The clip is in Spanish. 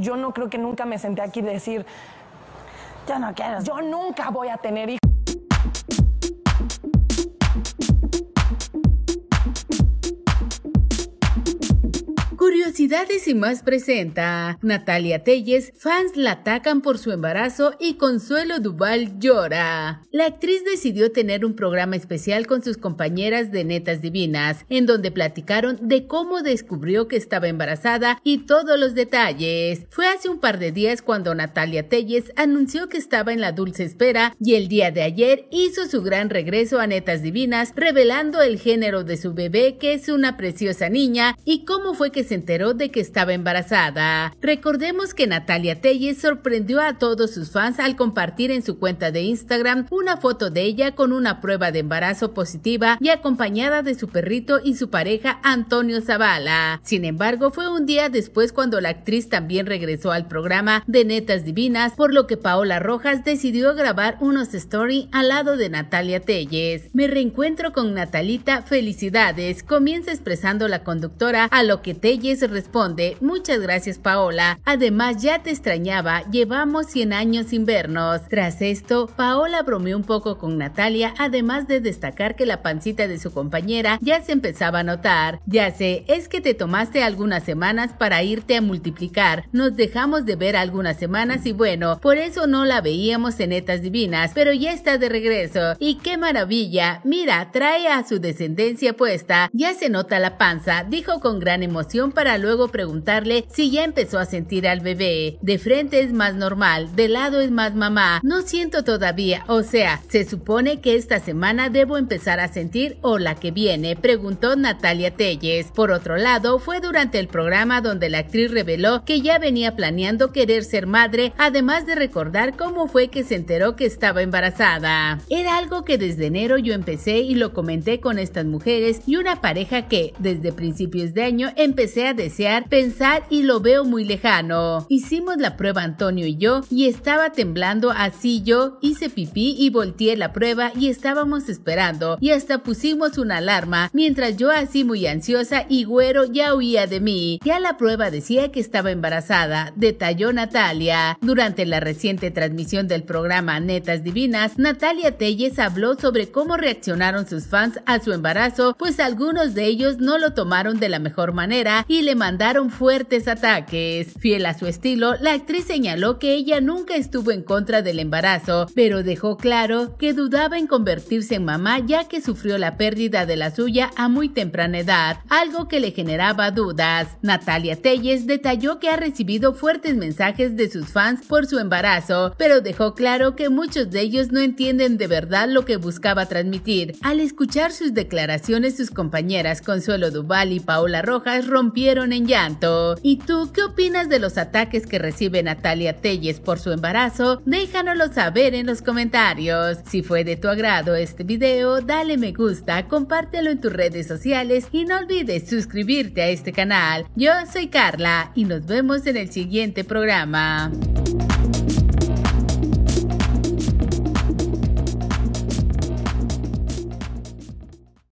yo no creo que nunca me senté aquí decir, yo no quiero. Yo nunca voy a tener hijos. y más presenta Natalia Telles, fans la atacan por su embarazo y Consuelo Duval llora. La actriz decidió tener un programa especial con sus compañeras de Netas Divinas, en donde platicaron de cómo descubrió que estaba embarazada y todos los detalles. Fue hace un par de días cuando Natalia Telles anunció que estaba en la dulce espera y el día de ayer hizo su gran regreso a Netas Divinas revelando el género de su bebé que es una preciosa niña y cómo fue que se enteró de que estaba embarazada. Recordemos que Natalia Telles sorprendió a todos sus fans al compartir en su cuenta de Instagram una foto de ella con una prueba de embarazo positiva y acompañada de su perrito y su pareja Antonio Zavala. Sin embargo, fue un día después cuando la actriz también regresó al programa de Netas Divinas, por lo que Paola Rojas decidió grabar unos story al lado de Natalia Telles. Me reencuentro con Natalita, felicidades. Comienza expresando la conductora a lo que Telles respondió responde, muchas gracias Paola, además ya te extrañaba, llevamos 100 años sin vernos. Tras esto, Paola bromeó un poco con Natalia, además de destacar que la pancita de su compañera ya se empezaba a notar. Ya sé, es que te tomaste algunas semanas para irte a multiplicar, nos dejamos de ver algunas semanas y bueno, por eso no la veíamos en Etas Divinas, pero ya está de regreso. Y qué maravilla, mira, trae a su descendencia puesta, ya se nota la panza, dijo con gran emoción para luego preguntarle si ya empezó a sentir al bebé. De frente es más normal, de lado es más mamá. No siento todavía, o sea, se supone que esta semana debo empezar a sentir o la que viene, preguntó Natalia Telles. Por otro lado, fue durante el programa donde la actriz reveló que ya venía planeando querer ser madre, además de recordar cómo fue que se enteró que estaba embarazada. Era algo que desde enero yo empecé y lo comenté con estas mujeres y una pareja que, desde principios de año, empecé a desear pensar y lo veo muy lejano. Hicimos la prueba Antonio y yo y estaba temblando así yo, hice pipí y volteé la prueba y estábamos esperando y hasta pusimos una alarma mientras yo así muy ansiosa y güero ya huía de mí. Ya la prueba decía que estaba embarazada, detalló Natalia. Durante la reciente transmisión del programa Netas Divinas, Natalia Telles habló sobre cómo reaccionaron sus fans a su embarazo, pues algunos de ellos no lo tomaron de la mejor manera y le mandaron daron fuertes ataques. Fiel a su estilo, la actriz señaló que ella nunca estuvo en contra del embarazo, pero dejó claro que dudaba en convertirse en mamá ya que sufrió la pérdida de la suya a muy temprana edad, algo que le generaba dudas. Natalia Telles detalló que ha recibido fuertes mensajes de sus fans por su embarazo, pero dejó claro que muchos de ellos no entienden de verdad lo que buscaba transmitir. Al escuchar sus declaraciones, sus compañeras Consuelo Duval y Paola Rojas rompieron en llanto. ¿Y tú qué opinas de los ataques que recibe Natalia Telles por su embarazo? Déjanoslo saber en los comentarios. Si fue de tu agrado este video, dale me gusta, compártelo en tus redes sociales y no olvides suscribirte a este canal. Yo soy Carla y nos vemos en el siguiente programa.